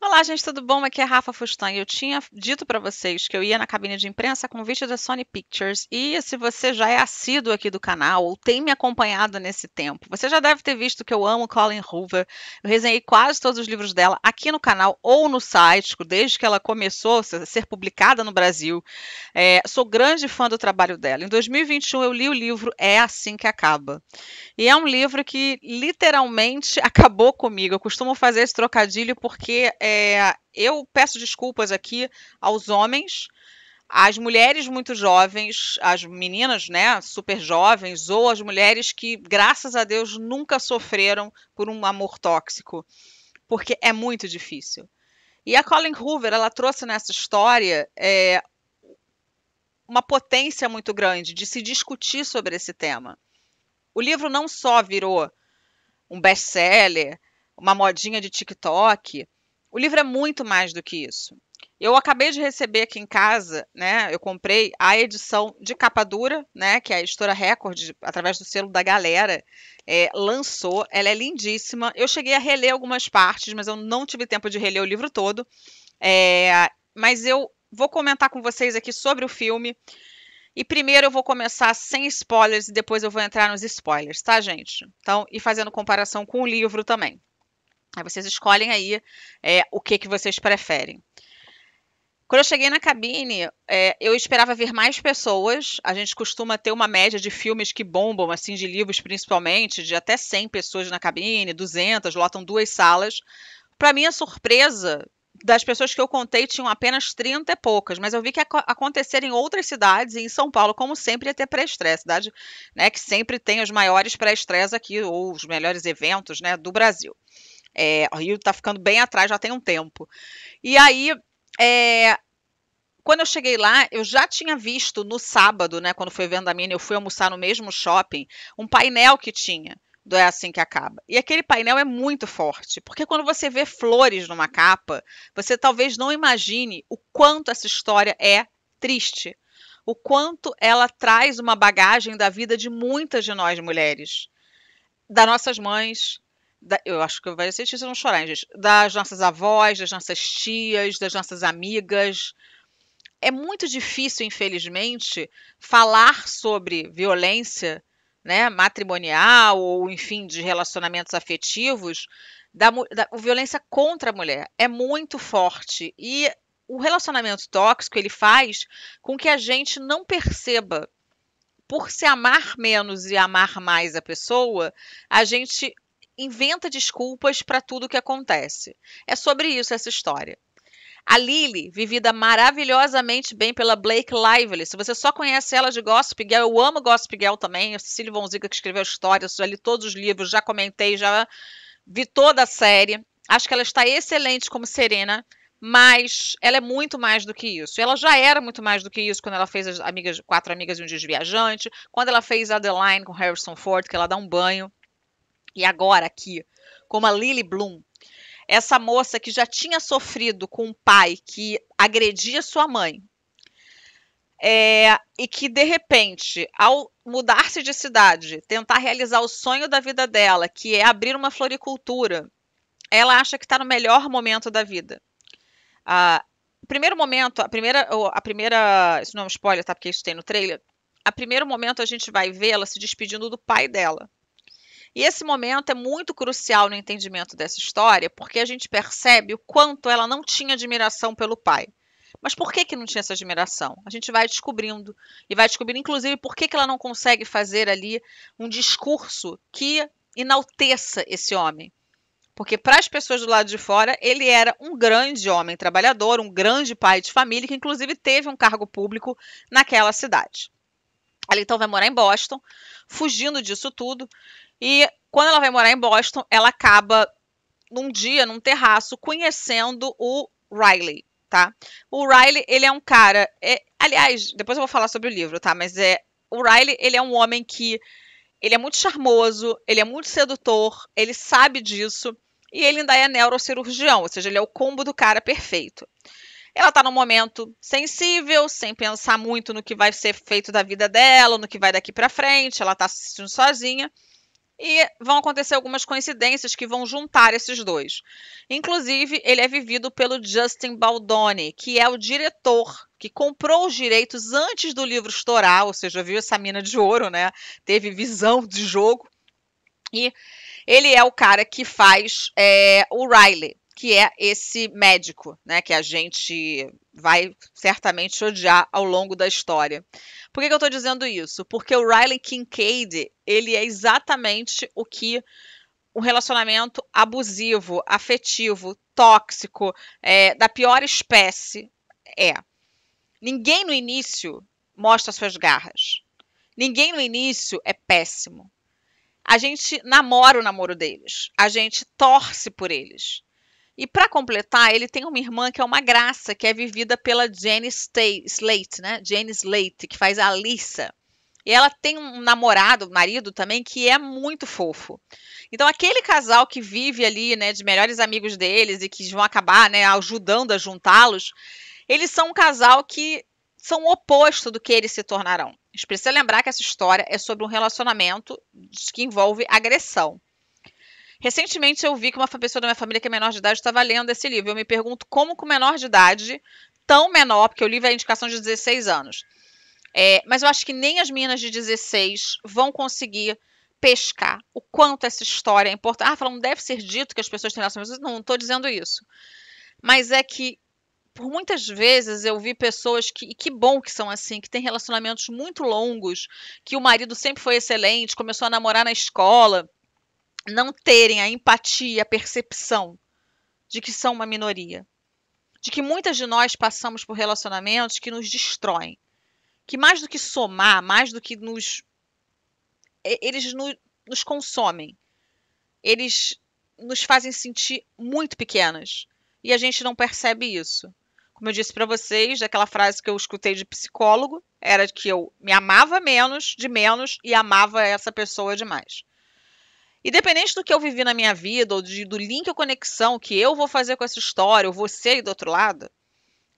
Olá, gente, tudo bom? Aqui é Rafa Fustan. Eu tinha dito para vocês que eu ia na cabine de imprensa a convite da Sony Pictures. E se você já é assíduo aqui do canal ou tem me acompanhado nesse tempo, você já deve ter visto que eu amo Colin Hoover. Eu resenhei quase todos os livros dela aqui no canal ou no site, desde que ela começou a ser publicada no Brasil. É, sou grande fã do trabalho dela. Em 2021 eu li o livro É Assim Que Acaba. E é um livro que literalmente acabou comigo. Eu costumo fazer esse trocadilho porque. É é, eu peço desculpas aqui aos homens, às mulheres muito jovens, às meninas, né, super jovens, ou às mulheres que, graças a Deus, nunca sofreram por um amor tóxico, porque é muito difícil. E a Colin Hoover, ela trouxe nessa história é, uma potência muito grande de se discutir sobre esse tema. O livro não só virou um best-seller, uma modinha de TikTok, o livro é muito mais do que isso. Eu acabei de receber aqui em casa, né? Eu comprei a edição de capa dura, né? Que a editora Record, através do selo da galera, é, lançou. Ela é lindíssima. Eu cheguei a reler algumas partes, mas eu não tive tempo de reler o livro todo. É, mas eu vou comentar com vocês aqui sobre o filme. E primeiro eu vou começar sem spoilers e depois eu vou entrar nos spoilers, tá, gente? Então, e fazendo comparação com o livro também. Aí vocês escolhem aí é, o que, que vocês preferem. Quando eu cheguei na cabine, é, eu esperava ver mais pessoas. A gente costuma ter uma média de filmes que bombam, assim, de livros principalmente, de até 100 pessoas na cabine, 200, lotam duas salas. Para minha surpresa, das pessoas que eu contei tinham apenas 30 e poucas, mas eu vi que ac aconteceram em outras cidades e em São Paulo, como sempre, ia ter pré-estreia, cidade né, que sempre tem os maiores pré-estreias aqui, ou os melhores eventos né, do Brasil. É, o Rio está ficando bem atrás já tem um tempo. E aí, é, quando eu cheguei lá, eu já tinha visto no sábado, né, quando foi vendo a mina, eu fui almoçar no mesmo shopping, um painel que tinha do É Assim Que Acaba. E aquele painel é muito forte, porque quando você vê flores numa capa, você talvez não imagine o quanto essa história é triste, o quanto ela traz uma bagagem da vida de muitas de nós mulheres, das nossas mães, da, eu acho que vai ser difícil não chorar, hein, gente? Das nossas avós, das nossas tias, das nossas amigas. É muito difícil, infelizmente, falar sobre violência né, matrimonial ou, enfim, de relacionamentos afetivos, da, da violência contra a mulher. É muito forte. E o relacionamento tóxico ele faz com que a gente não perceba por se amar menos e amar mais a pessoa, a gente inventa desculpas para tudo o que acontece. É sobre isso essa história. A Lily, vivida maravilhosamente bem pela Blake Lively. Se você só conhece ela de Gossip Girl, eu amo Gossip Girl também. A Cecília Von Zica que escreveu a história, já li todos os livros, já comentei, já vi toda a série. Acho que ela está excelente como Serena, mas ela é muito mais do que isso. Ela já era muito mais do que isso quando ela fez as amigas, quatro amigas e um desviajante, quando ela fez Adeline com Harrison Ford, que ela dá um banho. E agora aqui, como a Lily Bloom, essa moça que já tinha sofrido com um pai que agredia sua mãe, é, e que de repente, ao mudar-se de cidade, tentar realizar o sonho da vida dela, que é abrir uma floricultura, ela acha que está no melhor momento da vida. primeiro momento, a primeira, a primeira, isso não é um spoiler, tá? Porque isso tem no trailer. A primeiro momento a gente vai vê-la se despedindo do pai dela, e esse momento é muito crucial no entendimento dessa história, porque a gente percebe o quanto ela não tinha admiração pelo pai. Mas por que, que não tinha essa admiração? A gente vai descobrindo. E vai descobrindo, inclusive, por que, que ela não consegue fazer ali um discurso que enalteça esse homem. Porque, para as pessoas do lado de fora, ele era um grande homem trabalhador, um grande pai de família, que, inclusive, teve um cargo público naquela cidade. Ela então vai morar em Boston, fugindo disso tudo, e quando ela vai morar em Boston, ela acaba num dia, num terraço, conhecendo o Riley, tá? O Riley, ele é um cara, é, aliás, depois eu vou falar sobre o livro, tá? Mas é, o Riley, ele é um homem que ele é muito charmoso, ele é muito sedutor, ele sabe disso e ele ainda é neurocirurgião, ou seja, ele é o combo do cara perfeito. Ela está num momento sensível, sem pensar muito no que vai ser feito da vida dela, no que vai daqui para frente, ela está se sentindo sozinha e vão acontecer algumas coincidências que vão juntar esses dois. Inclusive, ele é vivido pelo Justin Baldoni, que é o diretor que comprou os direitos antes do livro estourar, ou seja, viu essa mina de ouro, né? Teve visão de jogo. E ele é o cara que faz é, o Riley, que é esse médico, né, que a gente vai certamente odiar ao longo da história. Por que, que eu estou dizendo isso? Porque o Riley Kincaid, ele é exatamente o que um relacionamento abusivo, afetivo, tóxico, é, da pior espécie é. Ninguém no início mostra suas garras. Ninguém no início é péssimo. A gente namora o namoro deles, a gente torce por eles. E para completar, ele tem uma irmã que é uma graça, que é vivida pela Jenny Slate, né? Jane Slate, que faz a Alissa. E ela tem um namorado, marido também, que é muito fofo. Então, aquele casal que vive ali, né, de melhores amigos deles e que vão acabar, né, ajudando a juntá-los, eles são um casal que são o oposto do que eles se tornarão. A gente precisa lembrar que essa história é sobre um relacionamento que envolve agressão. Recentemente eu vi que uma pessoa da minha família que é menor de idade estava tá lendo esse livro. Eu me pergunto como com menor de idade, tão menor, porque o livro é a indicação de 16 anos. É, mas eu acho que nem as meninas de 16 vão conseguir pescar o quanto essa história é importante. Ah, falando, não deve ser dito que as pessoas têm relações. Não, não estou dizendo isso. Mas é que, por muitas vezes, eu vi pessoas que, e que bom que são assim, que têm relacionamentos muito longos, que o marido sempre foi excelente, começou a namorar na escola, não terem a empatia, a percepção de que são uma minoria, de que muitas de nós passamos por relacionamentos que nos destroem, que mais do que somar, mais do que nos eles nos consomem. Eles nos fazem sentir muito pequenas e a gente não percebe isso. Como eu disse para vocês, aquela frase que eu escutei de psicólogo era que eu me amava menos, de menos e amava essa pessoa demais. Independente do que eu vivi na minha vida, ou de, do link ou conexão que eu vou fazer com essa história, ou você do outro lado,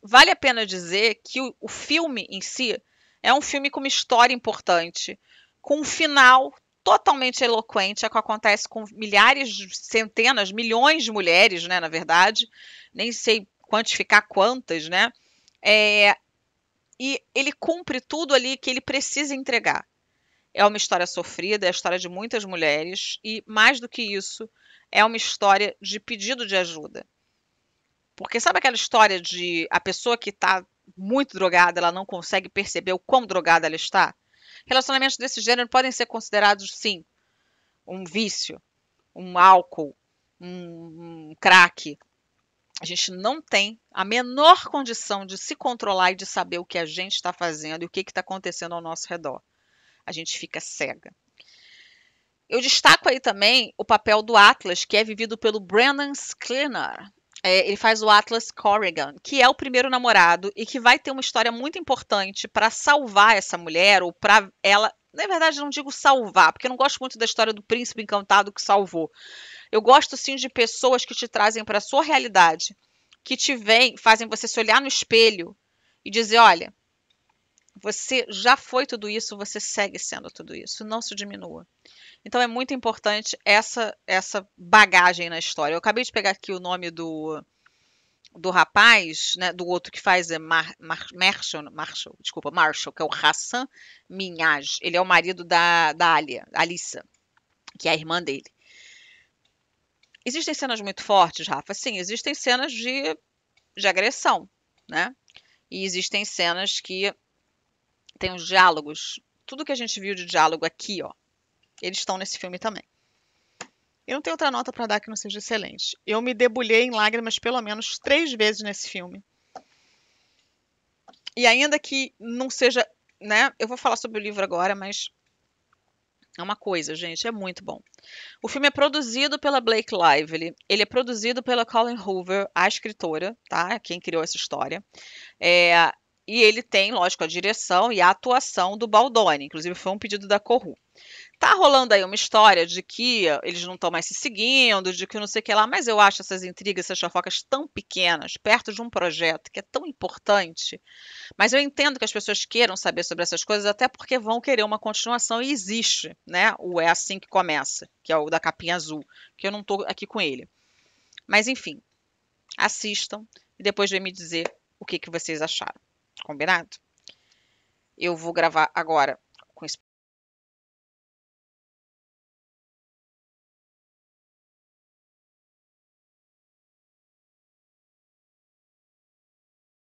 vale a pena dizer que o, o filme em si é um filme com uma história importante, com um final totalmente eloquente, é o que acontece com milhares, centenas, milhões de mulheres, né, na verdade, nem sei quantificar quantas, né, é, e ele cumpre tudo ali que ele precisa entregar. É uma história sofrida, é a história de muitas mulheres e, mais do que isso, é uma história de pedido de ajuda. Porque sabe aquela história de a pessoa que está muito drogada, ela não consegue perceber o quão drogada ela está? Relacionamentos desse gênero podem ser considerados, sim, um vício, um álcool, um, um crack. A gente não tem a menor condição de se controlar e de saber o que a gente está fazendo e o que está acontecendo ao nosso redor a gente fica cega. Eu destaco aí também o papel do Atlas, que é vivido pelo Brennan Skinner. É, ele faz o Atlas Corrigan, que é o primeiro namorado e que vai ter uma história muito importante para salvar essa mulher ou para ela. Na verdade, não digo salvar, porque eu não gosto muito da história do príncipe encantado que salvou. Eu gosto sim de pessoas que te trazem para a sua realidade, que te vêm, fazem você se olhar no espelho e dizer: olha, você já foi tudo isso, você segue sendo tudo isso, não se diminua. Então é muito importante essa essa bagagem na história. Eu acabei de pegar aqui o nome do do rapaz, né, do outro que faz é Mar, Mar, Marshall, Marshall, desculpa, Marshall, que é o Hassan Minhaj. Ele é o marido da, da Alia, Alissa, que é a irmã dele. Existem cenas muito fortes, Rafa? Sim, existem cenas de, de agressão, né? E existem cenas que tem os diálogos. Tudo que a gente viu de diálogo aqui, ó, eles estão nesse filme também. Eu não tenho outra nota para dar que não seja excelente. Eu me debulhei em lágrimas pelo menos três vezes nesse filme. E ainda que não seja, né? Eu vou falar sobre o livro agora, mas é uma coisa, gente, é muito bom. O filme é produzido pela Blake Lively, ele é produzido pela Colin Hoover, a escritora, tá? Quem criou essa história. É, e ele tem, lógico, a direção e a atuação do Baldoni, inclusive foi um pedido da Corru. Tá rolando aí uma história de que eles não estão mais se seguindo, de que não sei o que lá, mas eu acho essas intrigas, essas chafocas tão pequenas, perto de um projeto que é tão importante. Mas eu entendo que as pessoas queiram saber sobre essas coisas, até porque vão querer uma continuação e existe, né? O É Assim que Começa, que é o da capinha azul, que eu não tô aqui com ele. Mas enfim, assistam e depois vem me dizer o que, que vocês acharam. Combinado? Eu vou gravar agora